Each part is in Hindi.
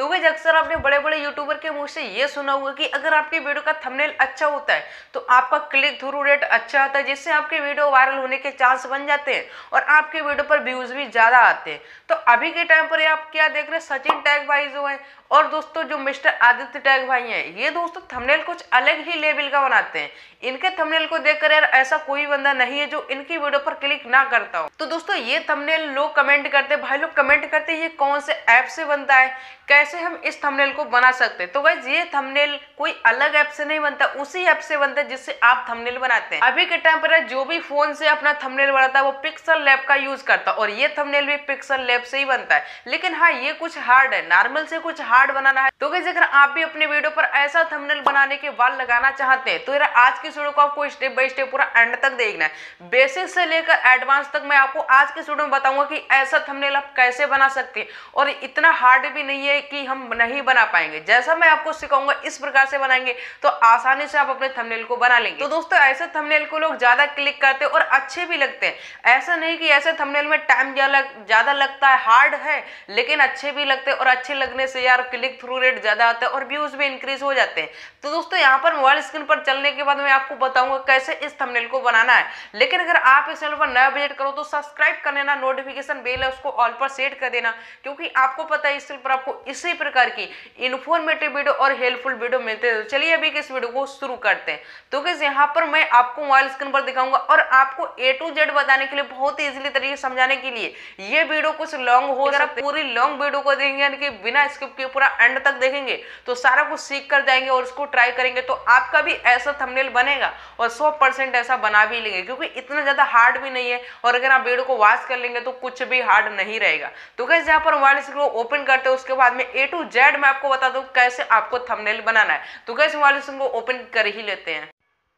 तो वे अक्सर आपने बड़े बड़े यूट्यूबर के मुंह से ये सुना होगा कि अगर आपके वीडियो का थंबनेल अच्छा होता है तो आपका क्लिक थ्रू रेट अच्छा आता है जिससे आपके वीडियो वायरल होने के चांस बन जाते हैं और आपके वीडियो पर व्यूज भी ज़्यादा आते हैं तो अभी के टाइम पर आप क्या देख रहे हैं सचिन टैग भाई जो है और दोस्तों जो मिस्टर आदित्य टैग भाई हैं ये दोस्तों थंबनेल कुछ अलग ही लेवल का बनाते हैं इनके थंबनेल को देखकर यार ऐसा कोई बंदा नहीं है जो इनकी वीडियो पर क्लिक ना करता हो तो दोस्तों ये थंबनेल लोग कमेंट करते भाई लोग कमेंट करते ये कौन से ऐप से बनता है कैसे हम इस थंबनेल को बना सकते हैं तो भाई ये थंबनेल कोई अलग ऐप से नहीं बनता उसी ऐप से बनता है जिससे आप थंबनेल बनाते हैं अभी के टाइम पर जो भी फोन से अपना थंबनेल बनाता है वो पिक्सल लैब का यूज करता है और ये थंबनेल भी पिक्सल लैब से ही बनता है लेकिन हाँ ये कुछ हार्ड है नॉर्मल से कुछ हार्ड आर्ट बनाना है तो गई अगर आप भी अपने वीडियो पर ऐसा थंबनेल बनाने के वाल लगाना चाहते हैं तो यार आज की वीडियो को आपको स्टेप बाय स्टेप पूरा एंड तक देखना है बेसिक से लेकर एडवांस तक मैं आपको आज की वीडियो में बताऊंगा कि ऐसा थंबनेल आप कैसे बना सकते हैं और इतना हार्ड भी नहीं है कि हम नहीं बना पाएंगे जैसा मैं आपको सिखाऊंगा इस प्रकार से बनाएंगे तो आसानी से आप अपने थमनेल को बना लेंगे तो दोस्तों ऐसे थमनेल को लोग ज्यादा क्लिक करते और अच्छे भी लगते हैं ऐसा नहीं कि ऐसे थमनेल में टाइम ज्यादा लगता है हार्ड है लेकिन अच्छे भी लगते और अच्छे लगने से यार क्लिक थ्रू रेट ज़्यादा आता है और व्यूज़ भी इंक्रीज हो जाते हैं तो दोस्तों यहाँ पर मोबाइल स्क्रीन पर चलने के बाद मैं आपको बताऊंगा कैसे इस थंबनेल को बनाना है लेकिन अगर आप इस चैनल पर नया विजिट करो तो सब्सक्राइब कर लेना नोटिफिकेशन बेल है उसको ऑल पर सेट कर देना क्योंकि आपको पता है इस चैनल पर आपको इसी प्रकार की इन्फॉर्मेटिव वीडियो और हेल्पफुल वीडियो मिलते हैं तो चलिए अभी इस वीडियो को शुरू करते हैं तो कैसे यहाँ पर मैं आपको मोबाइल स्क्रीन पर दिखाऊंगा और आपको ए टू जेड बताने के लिए बहुत ही ईजिली तरीके समझाने के लिए ये वीडियो कुछ लॉन्ग हो अगर आप पूरी लॉन्ग वीडियो को देंगे यानी कि बिना स्किप के ऊपर पूरा एंड तक देखेंगे तो सारा कुछ सीख कर जाएंगे और उसको ट्राई करेंगे तो आपका भी ऐसा थंबनेल बनेगा और 100% परसेंट ऐसा बना भी लेंगे क्योंकि इतना ज़्यादा हार्ड भी नहीं है और अगर आप वीडियो को वॉच कर लेंगे तो कुछ भी हार्ड नहीं रहेगा तो कैसे यहाँ पर मोबाइल स्क्रीन को ओपन करते हैं उसके बाद में ए टू जेड मैं आपको बता दूँ कैसे आपको थमनेल बनाना है तो कैसे मोबाइल स्क्रीन को ओपन कर ही लेते हैं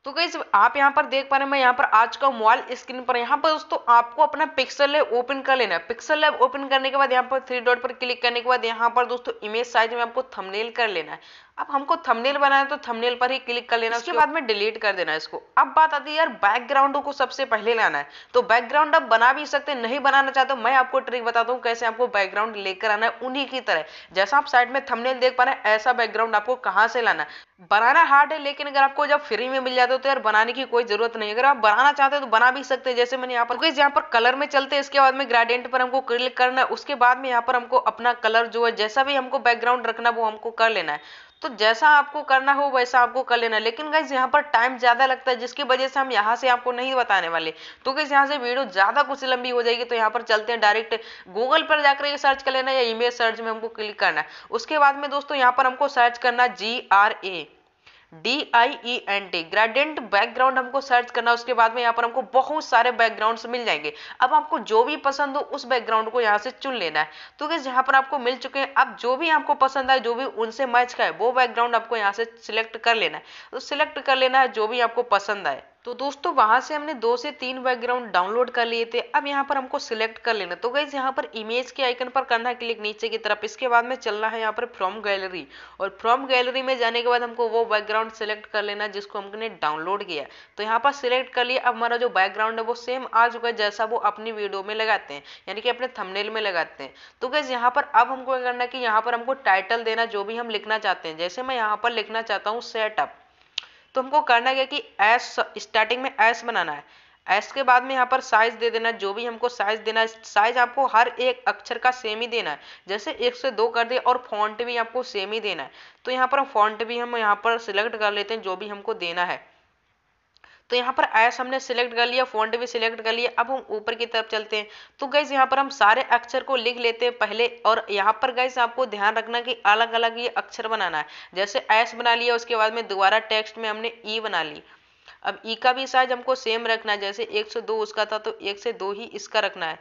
तो गई आप यहाँ पर देख पा रहे हैं मैं यहाँ पर आज का मोबाइल स्क्रीन पर यहाँ पर दोस्तों आपको अपना पिक्सल लैब ओपन कर लेना है पिक्सल लैब ओपन करने के बाद यहाँ पर थ्री डॉट पर क्लिक करने के बाद यहाँ पर दोस्तों इमेज साइज में आपको थंबनेल कर लेना है अब हमको थंबनेल बनाना तो थंबनेल पर ही क्लिक कर लेना उसके बाद में डिलीट कर देना इसको अब बात आती है यार बैकग्राउंड को सबसे पहले लाना है तो बैकग्राउंड आप बना भी सकते नहीं बनाना चाहते मैं आपको ट्रिक बताता हूँ कैसे आपको बैकग्राउंड लेकर आना है उन्हीं की तरह जैसा आप साइड में थमनेल देख पा रहे हैं ऐसा बैकग्राउंड आपको कहाँ से लाना है बनाना हार्ड है लेकिन अगर आपको जब फ्री में मिल जाता है तो यार बनाने की कोई जरूरत नहीं अगर आप बनाना चाहते हो तो बना भी सकते हैं जैसे मैंने यहाँ पर क्योंकि यहाँ पर कलर में चलते हैं इसके बाद में ग्रेडियंट पर हमको क्लिक करना है उसके बाद में यहाँ पर हमको अपना कलर जो है जैसा भी हमको बैकग्राउंड रखना वो हमको कर लेना है तो जैसा आपको करना हो वैसा आपको कर लेना लेकिन गाइज यहाँ पर टाइम ज़्यादा लगता है जिसकी वजह से हम यहाँ से आपको नहीं बताने वाले तो गाइज यहाँ से वीडियो ज़्यादा कुछ लंबी हो जाएगी तो यहाँ पर चलते हैं डायरेक्ट गूगल पर जाकर ये सर्च कर लेना या इमेज सर्च में हमको क्लिक करना है उसके बाद में दोस्तों यहाँ पर हमको सर्च करना G R A D I E N T gradient background हमको सर्च करना है उसके बाद में यहाँ पर हमको बहुत सारे बैकग्राउंड्स मिल जाएंगे अब आपको जो भी पसंद हो उस बैकग्राउंड को यहाँ से चुन लेना है तो गैस यहाँ पर आपको मिल चुके हैं अब जो भी आपको पसंद आए जो भी उनसे मैच का है वो बैकग्राउंड आपको यहाँ से सिलेक्ट कर लेना है तो सिलेक्ट कर लेना है जो भी आपको पसंद आए तो दोस्तों वहां से हमने दो से तीन बैकग्राउंड डाउनलोड कर लिए थे अब यहाँ पर हमको सिलेक्ट कर लेना तो गई यहाँ पर इमेज के आइकन पर करना है क्लिक नीचे की तरफ इसके बाद में चलना है यहाँ पर फ्रॉम गैलरी और फ्रॉम गैलरी में जाने के बाद हमको वो बैकग्राउंड सिलेक्ट कर लेना जिसको हमने डाउनलोड किया तो यहाँ पर सिलेक्ट कर लिया अब हमारा जो बैकग्राउंड है वो सेम आ चुका है जैसा वो अपनी वीडियो में लगाते हैं यानी कि अपने थमनेल में लगाते हैं तो गैस यहाँ पर अब हमको करना है कि यहाँ पर हमको टाइटल देना जो भी हम लिखना चाहते हैं जैसे मैं यहाँ पर लिखना चाहता हूँ सेटअप तो हमको करना क्या कि एस स्टार्टिंग में एस बनाना है एस के बाद में यहाँ पर साइज दे देना जो भी हमको साइज देना है साइज आपको हर एक अक्षर का सेम ही देना है जैसे एक से दो कर दे और फॉन्ट भी आपको सेम ही देना है तो यहाँ पर हम फॉन्ट भी हम यहाँ पर सिलेक्ट कर लेते हैं जो भी हमको देना है तो यहाँ पर एस हमने सिलेक्ट कर लिया फॉन्ट भी सिलेक्ट कर लिया अब हम ऊपर की तरफ चलते हैं तो गैस यहाँ पर हम सारे अक्षर को लिख लेते हैं पहले और यहाँ पर गैस आपको ध्यान रखना कि अलग अलग ये अक्षर बनाना है जैसे एस बना लिया उसके बाद में दोबारा टेक्स्ट में हमने ई e बना ली अब ई e का भी साइज हमको सेम रखना है जैसे एक से दो उसका था तो एक से दो ही इसका रखना है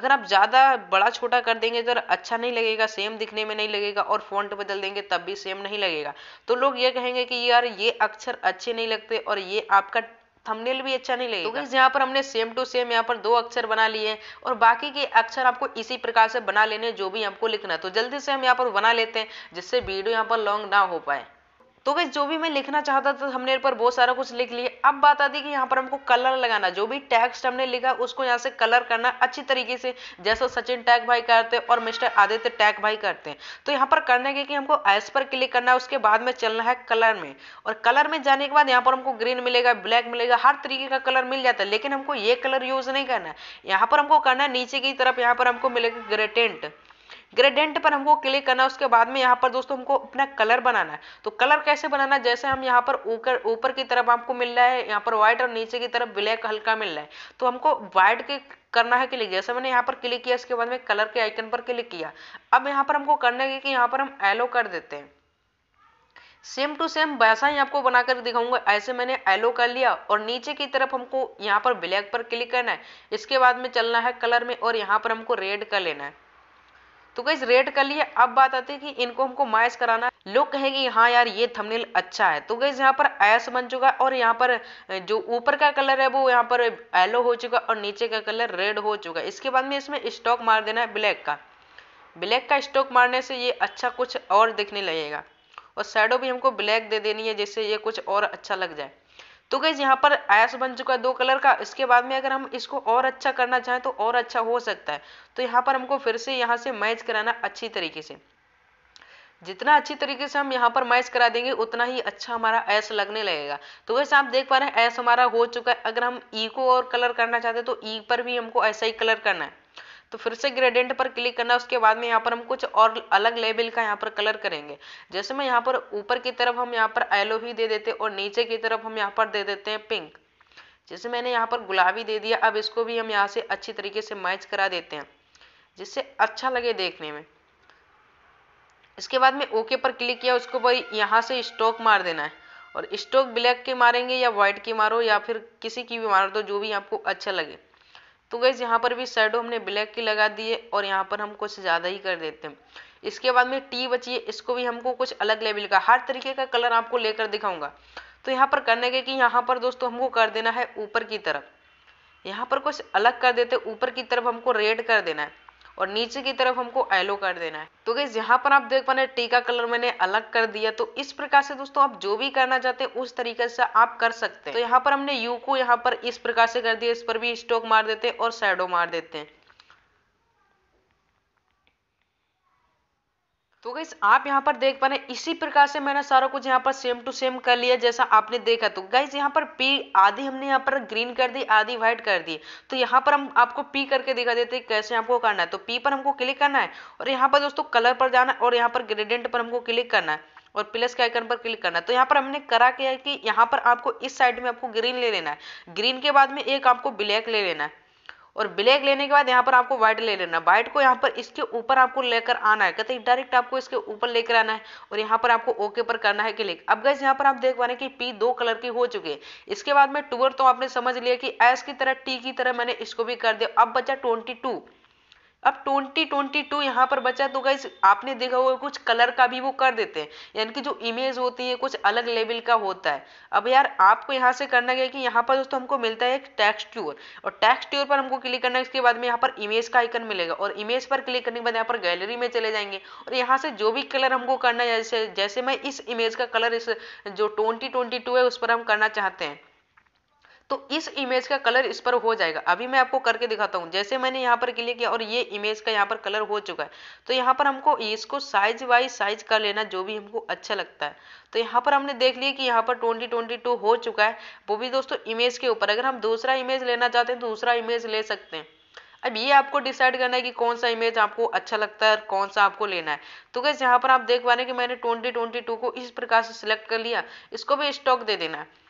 अगर आप ज़्यादा बड़ा छोटा कर देंगे तो अच्छा नहीं लगेगा सेम दिखने में नहीं लगेगा और फॉन्ट बदल देंगे तब भी सेम नहीं लगेगा तो लोग ये कहेंगे कि यार ये अक्षर अच्छे नहीं लगते और ये आपका थंबनेल भी अच्छा नहीं लगेगा तो यहाँ पर हमने सेम टू सेम यहाँ पर दो अक्षर बना लिए हैं और बाकी के अक्षर आपको इसी प्रकार से बना लेने जो भी हमको लिखना तो जल्दी से हम यहाँ पर बना लेते हैं जिससे वीडियो यहाँ पर लॉन्ग ना हो पाए तो वे जो भी मैं लिखना चाहता था हमने पर बहुत सारा कुछ लिख लिया अब बात आती है कि यहाँ पर हमको कलर लगाना जो भी टेक्स्ट हमने लिखा उसको यहाँ से कलर करना अच्छी तरीके से जैसे सचिन टैग भाई करते हैं और मिस्टर आदित्य टैग भाई करते हैं तो यहाँ पर करना क्या कि हमको एस पर क्लिक करना है उसके बाद में चलना है कलर में और कलर में जाने के बाद यहाँ पर हमको ग्रीन मिलेगा ब्लैक मिलेगा हर तरीके का कलर मिल जाता है लेकिन हमको ये कलर यूज नहीं करना है यहाँ पर हमको करना है नीचे की तरफ यहाँ पर हमको मिलेगा ग्रेटेंट ग्रेडेंट पर हमको क्लिक करना है उसके बाद में यहाँ पर दोस्तों हमको अपना कलर बनाना है तो कलर कैसे बनाना है जैसे हम यहाँ पर ऊपर ऊपर की तरफ आपको मिल रहा है यहाँ पर व्हाइट और नीचे की तरफ ब्लैक हल्का मिल रहा है तो हमको व्हाइट के करना है क्लिक जैसे मैंने यहाँ पर क्लिक किया उसके बाद में कलर के आइकन पर क्लिक किया अब यहाँ पर हमको करना है कि यहाँ पर हम एलो कर देते हैं सेम टू सेम वैसा ही आपको बनाकर दिखाऊंगा ऐसे मैंने एलो कर लिया और नीचे की तरफ हमको यहाँ पर ब्लैक पर क्लिक करना है इसके बाद में चलना है कलर में और यहाँ पर हमको रेड कर लेना है तो गई रेड कर लिए अब बात आती है कि इनको हमको मैच कराना लोग कहेंगे हाँ यार ये थंबनेल अच्छा है तो गई यहाँ पर ऐस बन चुका है और यहाँ पर जो ऊपर का कलर है वो यहाँ पर येलो हो चुका और नीचे का कलर रेड हो चुका है इसके बाद में इसमें स्टॉक मार देना है ब्लैक का ब्लैक का स्टॉक मारने से ये अच्छा कुछ और दिखने लगेगा और शेडो भी हमको ब्लैक दे देनी है जिससे ये कुछ और अच्छा लग जाए तो गैस यहाँ पर ऐस बन चुका है दो कलर का इसके बाद में अगर हम इसको और अच्छा करना चाहें तो और अच्छा हो सकता है तो यहाँ पर हमको फिर से यहाँ से मैच कराना अच्छी तरीके से जितना अच्छी तरीके से हम यहाँ पर मैच करा देंगे उतना ही अच्छा हमारा ऐस लगने लगेगा तो वैसे आप देख पा रहे हैं ऐस हमारा हो चुका है अगर हम ई e को और कलर करना चाहते हैं तो ई e पर भी हमको ऐसा ही कलर करना है तो फिर से ग्रेडेंट पर क्लिक करना उसके बाद में यहाँ पर हम कुछ और अलग लेवल का यहाँ पर कलर करेंगे जैसे मैं यहाँ पर ऊपर की तरफ हम यहाँ पर एलो भी दे देते और नीचे की तरफ हम यहाँ पर दे देते हैं पिंक जैसे मैंने यहाँ पर गुलाबी दे दिया अब इसको भी हम यहाँ से अच्छी तरीके से मैच करा देते हैं जिससे अच्छा लगे देखने में इसके बाद में ओके पर क्लिक किया उसको भाई यहाँ से स्टोक मार देना है और स्टोक ब्लैक के मारेंगे या व्हाइट की मारो या फिर किसी की भी मारो तो जो भी आपको अच्छा लगे तो गैस यहाँ पर भी शेडो हमने ब्लैक की लगा दी है और यहाँ पर हम कुछ ज़्यादा ही कर देते हैं इसके बाद में टी बची है इसको भी हमको कुछ अलग लेवल का हर तरीके का कलर आपको लेकर दिखाऊंगा तो यहाँ पर करने के कि यहाँ पर दोस्तों हमको कर देना है ऊपर की तरफ यहाँ पर कुछ अलग कर देते ऊपर की तरफ हमको रेड कर देना है और नीचे की तरफ हमको एलो कर देना है तो गैस यहाँ पर आप देख पा रहे टी का कलर मैंने अलग कर दिया तो इस प्रकार से दोस्तों आप जो भी करना चाहते हैं उस तरीके से आप कर सकते हैं तो यहाँ पर हमने यू को यहाँ पर इस प्रकार से कर दिया इस पर भी स्टोक मार देते हैं और शेडो मार देते हैं तो गई आप यहाँ पर देख पा रहे इसी प्रकार से मैंने सारा कुछ यहाँ पर सेम टू सेम कर लिया जैसा आपने देखा तो गाइज यहाँ पर पी आधी हमने यहाँ पर ग्रीन कर दी आधी व्हाइट कर दी तो यहाँ पर हम आपको पी करके दिखा देते हैं कैसे आपको करना है तो पी पर हमको क्लिक करना है और यहाँ पर दोस्तों कलर पर जाना है और यहाँ पर ग्रेडेंट पर हमको क्लिक करना है और प्लस के आइकन पर क्लिक करना है तो यहाँ पर हमने करा क्या है कि यहाँ पर आपको इस साइड में आपको ग्रीन ले लेना है ग्रीन के बाद में एक आपको ब्लैक ले लेना है और ब्लैक लेने के बाद यहाँ पर आपको व्हाइट ले लेना व्हाइट को यहाँ पर इसके ऊपर आपको लेकर आना है कहते डायरेक्ट आपको इसके ऊपर लेकर आना है और यहाँ पर आपको ओके पर करना है क्लिक अब गैस यहाँ पर आप देख पा रहे हैं कि पी दो कलर की हो चुके इसके बाद में टूअर तो आपने समझ लिया कि एस की तरह टी की तरह मैंने इसको भी कर दिया अब बचा ट्वेंटी अब 2022 यहाँ पर बचा तो गाइज आपने देखा होगा कुछ कलर का भी वो कर देते हैं यानी कि जो इमेज होती है कुछ अलग लेवल का होता है अब यार आपको यहाँ से करना क्या कि यहाँ पर दोस्तों हमको मिलता है एक टेक्सट्यूर और टेक्सट्यूर पर हमको क्लिक करना है इसके बाद में यहाँ पर इमेज का आइकन मिलेगा और इमेज पर क्लिक करने के बाद यहाँ पर गैलरी में चले जाएंगे और यहाँ से जो भी कलर हमको करना है जैसे जैसे मैं इस इमेज का कलर इस जो ट्वेंटी है उस पर हम करना चाहते हैं तो इस इमेज का कलर इस पर हो जाएगा अभी मैं आपको करके दिखाता हूँ जैसे मैंने यहाँ पर क्लिक किया और ये इमेज का यहाँ पर कलर हो चुका है तो यहाँ पर हमको इसको साइज वाइज साइज कर लेना जो भी हमको अच्छा लगता है तो यहाँ पर हमने देख लिया कि यहाँ पर ट्वेंटी ट्वेंटी टू हो चुका है वो भी दोस्तों इमेज के ऊपर अगर हम दूसरा इमेज लेना चाहते हैं तो दूसरा इमेज ले सकते हैं अब ये आपको डिसाइड करना है कि कौन सा इमेज आपको अच्छा लगता है और कौन सा आपको लेना है तो गैस यहाँ पर आप देख पा रहे हैं कि मैंने ट्वेंटी ट्वेंटी टू को इस प्रकार से सिलेक्ट कर लिया इसको भी स्टॉक दे देना है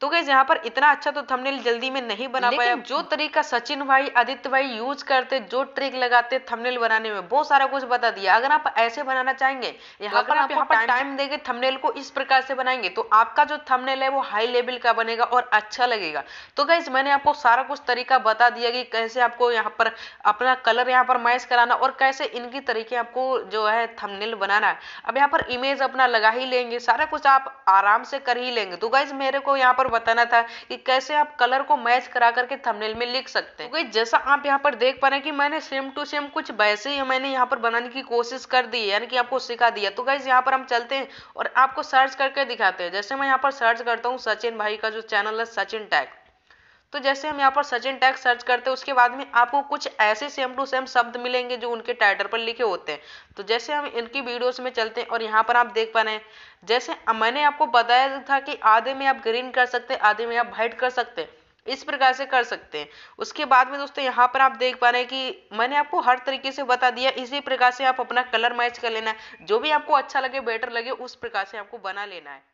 तो गैस यहाँ पर इतना अच्छा तो थंबनेल जल्दी में नहीं बना पाया जो तरीका सचिन भाई आदित्य भाई यूज करते जो ट्रिक लगाते थंबनेल बनाने में वो सारा कुछ बता दिया अगर आप ऐसे बनाना चाहेंगे यहाँ पर आप यहाँ पर टाइम देंगे थंबनेल को इस प्रकार से बनाएंगे तो आपका जो थंबनेल है वो हाई लेवल का बनेगा और अच्छा लगेगा तो गैस मैंने आपको सारा कुछ तरीका बता दिया कि कैसे आपको यहाँ पर अपना कलर यहाँ पर मैच कराना और कैसे इनकी तरीके आपको जो है थमनेल बनाना है अब यहाँ पर इमेज अपना लगा ही लेंगे सारा कुछ आप आराम से कर ही लेंगे तो गैस मेरे को यहाँ पर पर बताना था कि कैसे आप कलर को मैच करा करके थंबनेल में लिख सकते हैं क्योंकि जैसा आप यहाँ पर देख पा रहे हैं कि मैंने सेम टू सेम कुछ वैसे ही मैंने यहाँ पर बनाने की कोशिश कर दी यानी कि आपको सिखा दिया तो गाइज यहाँ पर हम चलते हैं और आपको सर्च करके दिखाते हैं जैसे मैं यहाँ पर सर्च करता हूँ सचिन भाई का जो चैनल है सचिन टैग तो जैसे हम यहाँ पर सचिन टैग सर्च करते हैं उसके बाद में आपको कुछ ऐसे सेम टू सेम शब्द मिलेंगे जो उनके टाइटल पर लिखे होते हैं तो जैसे हम इनकी वीडियोस में चलते हैं और यहाँ पर आप देख पा रहे हैं जैसे मैंने आपको बताया था कि आधे में आप ग्रीन कर सकते हैं आधे में आप व्हाइट कर सकते हैं इस प्रकार से कर सकते हैं उसके बाद में दोस्तों यहाँ पर आप देख पा रहे हैं कि मैंने आपको हर तरीके से बता दिया इसी प्रकार से आप अपना कलर मैच कर लेना है जो भी आपको अच्छा लगे बेटर लगे उस प्रकार से आपको बना लेना है